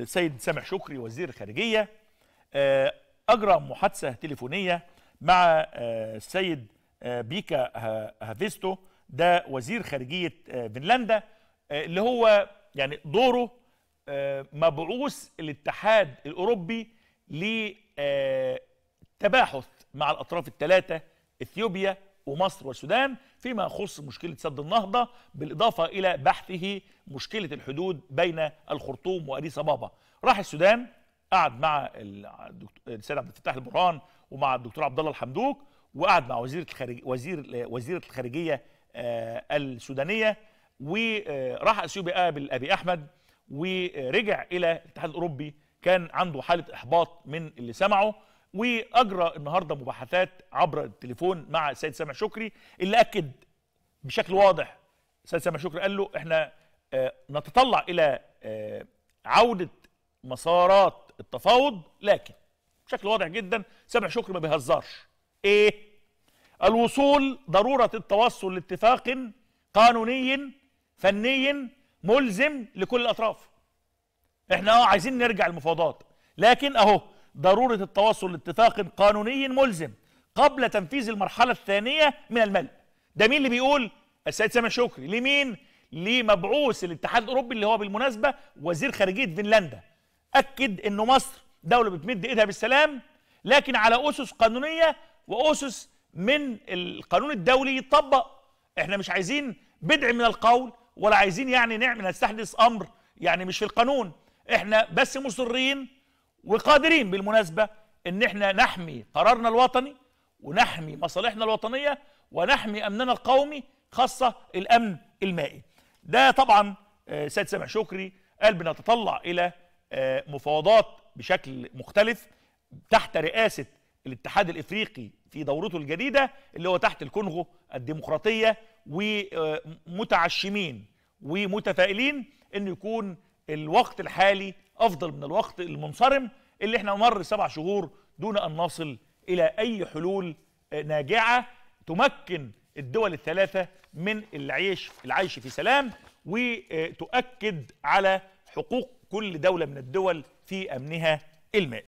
السيد سامح شكري وزير الخارجية آه، أجرى محادثة تليفونية مع آه، السيد آه، بيكا هافيستو ده وزير خارجية فنلندا اللي هو يعني دوره مبعوث الاتحاد الأوروبي لتباحث مع الأطراف الثلاثة إثيوبيا ومصر والسودان فيما يخص مشكلة سد النهضة بالإضافة إلى بحثه مشكلة الحدود بين الخرطوم وأديس أبابا راح السودان قعد مع السيد عبد الفتاح البرهان ومع الدكتور عبد الله الحمدوك وقعد مع وزيرة الخارجية وزير وزيرة الخارجية آه، السودانية وراح آه، اثيوبيا قابل ابي احمد ورجع الى الاتحاد الاوروبي كان عنده حاله احباط من اللي سمعه واجرى النهارده مباحثات عبر التليفون مع السيد سامح شكري اللي اكد بشكل واضح السيد سامح شكري قال له احنا آه، نتطلع الى آه، عوده مسارات التفاوض لكن بشكل واضح جدا سامح شكري ما بيهزرش ايه الوصول ضروره التوصل لاتفاق قانوني فني ملزم لكل الاطراف احنا اه عايزين نرجع المفاوضات لكن اهو ضرورة التوصل لاتفاق قانوني ملزم قبل تنفيذ المرحلة الثانية من الملء ده مين اللي بيقول السيد سامح شكري لمين لمبعوث الاتحاد الأوروبي اللي هو بالمناسبة وزير خارجية فنلندا أكد أنه مصر دولة بتمد إيدها بالسلام لكن على أسس قانونية وأسس من القانون الدولي يطبق احنا مش عايزين بدع من القول ولا عايزين يعني نعمل نستحدث أمر يعني مش في القانون احنا بس مصرين وقادرين بالمناسبة ان احنا نحمي قرارنا الوطني ونحمي مصالحنا الوطنية ونحمي امننا القومي خاصة الامن المائي ده طبعا آه، سيد سامح شكري قال بنتطلع الى آه، مفاوضات بشكل مختلف تحت رئاسة الاتحاد الافريقي في دورته الجديدة اللي هو تحت الكونغو الديمقراطية ومتعشمين ومتفائلين انه يكون الوقت الحالي افضل من الوقت المنصرم اللي احنا مر سبع شهور دون ان نصل الى اي حلول آه، ناجعه تمكن الدول الثلاثه من العيش العيش في سلام وتؤكد على حقوق كل دوله من الدول في امنها المائي